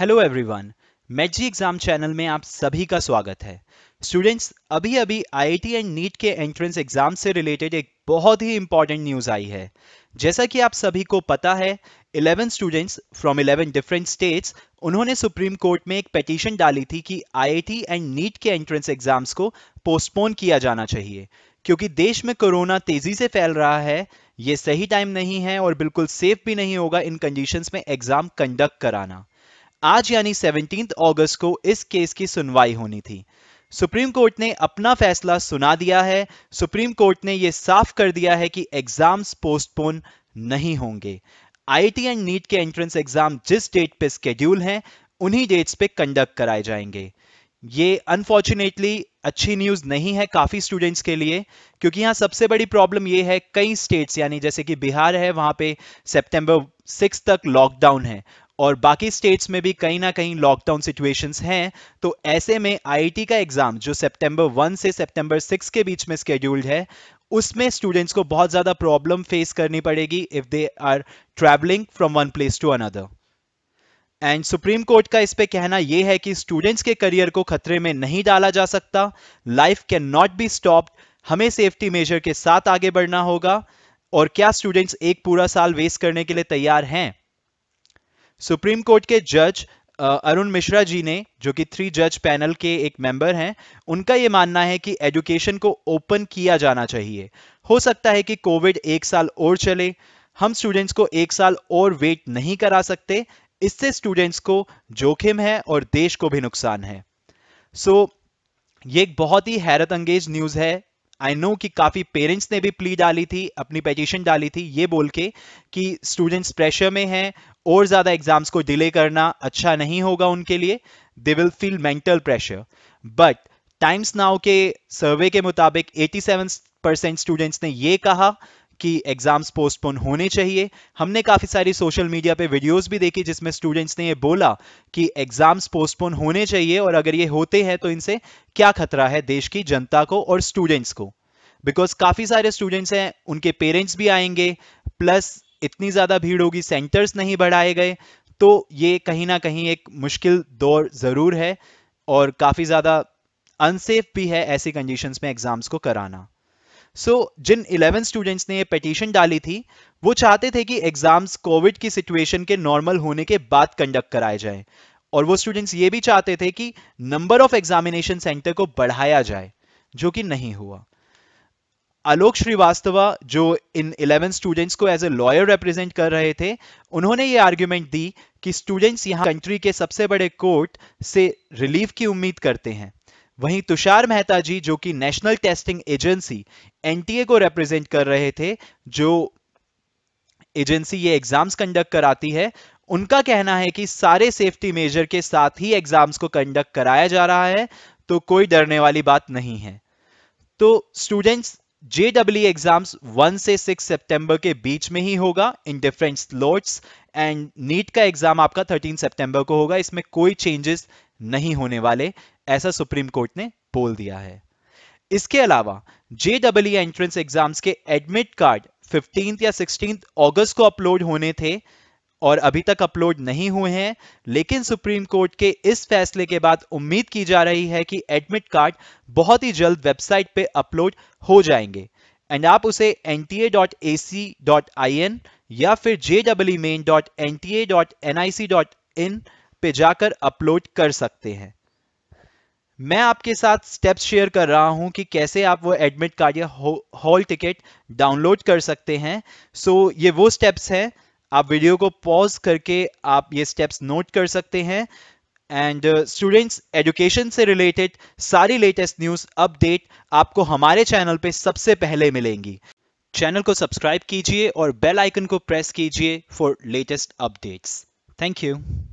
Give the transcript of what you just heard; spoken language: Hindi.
हेलो एवरीवन मैजी एग्जाम चैनल में आप सभी का स्वागत है स्टूडेंट्स अभी अभी आईआईटी एंड नीट के एंट्रेंस एग्जाम से रिलेटेड एक बहुत ही इंपॉर्टेंट न्यूज आई है जैसा कि आप सभी को पता है 11 स्टूडेंट्स फ्रॉम 11 डिफरेंट स्टेट्स उन्होंने सुप्रीम कोर्ट में एक पटिशन डाली थी कि आई एंड नीट के एंट्रेंस एग्जाम्स को पोस्टपोन किया जाना चाहिए क्योंकि देश में कोरोना तेजी से फैल रहा है ये सही टाइम नहीं है और बिल्कुल सेफ भी नहीं होगा इन कंडीशंस में एग्जाम कंडक्ट कराना आज यानी सेवनटीन अगस्त को इस केस की सुनवाई होनी थी सुप्रीम कोर्ट ने अपना फैसला सुना दिया है सुप्रीम कोर्ट ने यह साफ कर दिया है कि एग्जाम्स पोस्टपोन नहीं होंगे आईआईटी एंड नीट के एंट्रेंस एग्जाम जिस डेट पे स्केड्यूल हैं उन्हीं डेट्स पे कंडक्ट कराए जाएंगे ये अनफॉर्चुनेटली अच्छी न्यूज़ नहीं है काफ़ी स्टूडेंट्स के लिए क्योंकि यहाँ सबसे बड़ी प्रॉब्लम ये है कई स्टेट्स यानी जैसे कि बिहार है वहां पे सितंबर सिक्स तक लॉकडाउन है और बाकी स्टेट्स में भी कहीं ना कहीं लॉकडाउन सिचुएशंस हैं तो ऐसे में आईआईटी का एग्जाम जो सितंबर 1 से सितंबर 6 के बीच में स्केड्यूल्ड है उसमें स्टूडेंट्स को बहुत ज्यादा प्रॉब्लम फेस करनी पड़ेगी if they are travelling from one place to another and Supreme Court का इस पे कहना यह है कि स्टूडेंट्स के करियर को खतरे में नहीं डाला जा सकता life can not be stop हमें सेफ्टी मेजर के साथ आगे बढ़ना होगा और क्या स्टूडेंट्स एक पूरा साल वेस्ट करने के लिए तैयार हैं सुप्रीम कोर्ट के जज अरुण मिश्रा जी ने जो कि थ्री जज पैनल के एक मेंबर हैं उनका ये मानना है कि एजुकेशन को ओपन किया जाना चाहिए हो सकता है कि कोविड एक साल और चले हम स्टूडेंट्स को एक साल और वेट नहीं करा सकते इससे स्टूडेंट्स को जोखिम है और देश को भी नुकसान है सो so, ये एक बहुत ही हैरत अंगेज न्यूज़ है आई नो कि काफ़ी पेरेंट्स ने भी प्ली डाली थी अपनी पटिशन डाली थी ये बोल के कि स्टूडेंट्स प्रेशर में हैं और ज्यादा एग्जाम्स को डिले करना अच्छा नहीं होगा उनके लिए they will feel mental pressure but Times Now के सर्वे के मुताबिक 87 परसेंट स्टूडेंट्स ने ये कहा कि एग्जाम्स पोस्टपोन होने चाहिए हमने काफी सारी सोशल मीडिया पे वीडियोस भी देखी जिसमें स्टूडेंट्स ने ये बोला कि एग्जाम्स पोस्टपोन होने चाहिए और अगर ये होते हैं तो इनसे क्या खतरा है देश की जनता को और स्टूडेंट्स को बिकॉज काफी सारे स्टूडेंट्स हैं उनके पेरेंट्स भी आएंगे प्लस इतनी ज़्यादा भीड़ होगी सेंटर्स नहीं बढ़ाए गए तो ये कहीं ना कहीं एक मुश्किल दौर ज़रूर है और काफ़ी ज़्यादा अनसेफ भी है ऐसी कंडीशंस में एग्ज़ाम्स को कराना सो so, जिन 11 स्टूडेंट्स ने ये पटिशन डाली थी वो चाहते थे कि एग्ज़ाम्स कोविड की सिचुएशन के नॉर्मल होने के बाद कंडक्ट कराए जाए और वो स्टूडेंट्स ये भी चाहते थे कि नंबर ऑफ एग्जामिनेशन सेंटर को बढ़ाया जाए जो कि नहीं हुआ आलोक श्रीवास्तवा जो इन 11 स्टूडेंट्स को एज ए लॉयर रिप्रेजेंट कर रहे थे उन्होंने ये आर्ग्यूमेंट दी कि स्टूडेंट्स यहाँ कंट्री के सबसे बड़े कोर्ट से रिलीफ की उम्मीद करते हैं वहीं तुषार मेहता जी जो कि नेशनल टेस्टिंग एजेंसी एनटीए को रिप्रेजेंट कर रहे थे जो एजेंसी ये एग्जाम्स कंडक्ट कराती है उनका कहना है कि सारे सेफ्टी मेजर के साथ ही एग्जाम्स को कंडक्ट कराया जा रहा है तो कोई डरने वाली बात नहीं है तो स्टूडेंट्स जेडब्ल्यू एग्जाम्स 1 से 6 सितंबर के बीच में ही होगा इन डिफरेंट स्लॉट्स एंड नीट का एग्जाम आपका 13 सितंबर को होगा इसमें कोई चेंजेस नहीं होने वाले ऐसा सुप्रीम कोर्ट ने बोल दिया है इसके अलावा जेडब्ल्यू एंट्रेंस एग्जाम्स के एडमिट कार्ड 15 या सिक्सटींथ अगस्त को अपलोड होने थे और अभी तक अपलोड नहीं हुए हैं लेकिन सुप्रीम कोर्ट के इस फैसले के बाद उम्मीद की जा रही है कि एडमिट कार्ड बहुत ही जल्द वेबसाइट पे अपलोड हो जाएंगे एंड आप उसे nta.ac.in या फिर jwmain.nta.nic.in पे जाकर अपलोड कर सकते हैं मैं आपके साथ स्टेप्स शेयर कर रहा हूं कि कैसे आप वो एडमिट कार्ड या हॉल टिकट डाउनलोड कर सकते हैं सो so, ये वो स्टेप्स हैं आप वीडियो को पॉज करके आप ये स्टेप्स नोट कर सकते हैं एंड स्टूडेंट्स एजुकेशन से रिलेटेड सारी लेटेस्ट न्यूज़ अपडेट आपको हमारे चैनल पे सबसे पहले मिलेंगी चैनल को सब्सक्राइब कीजिए और बेल आइकन को प्रेस कीजिए for latest updates thank you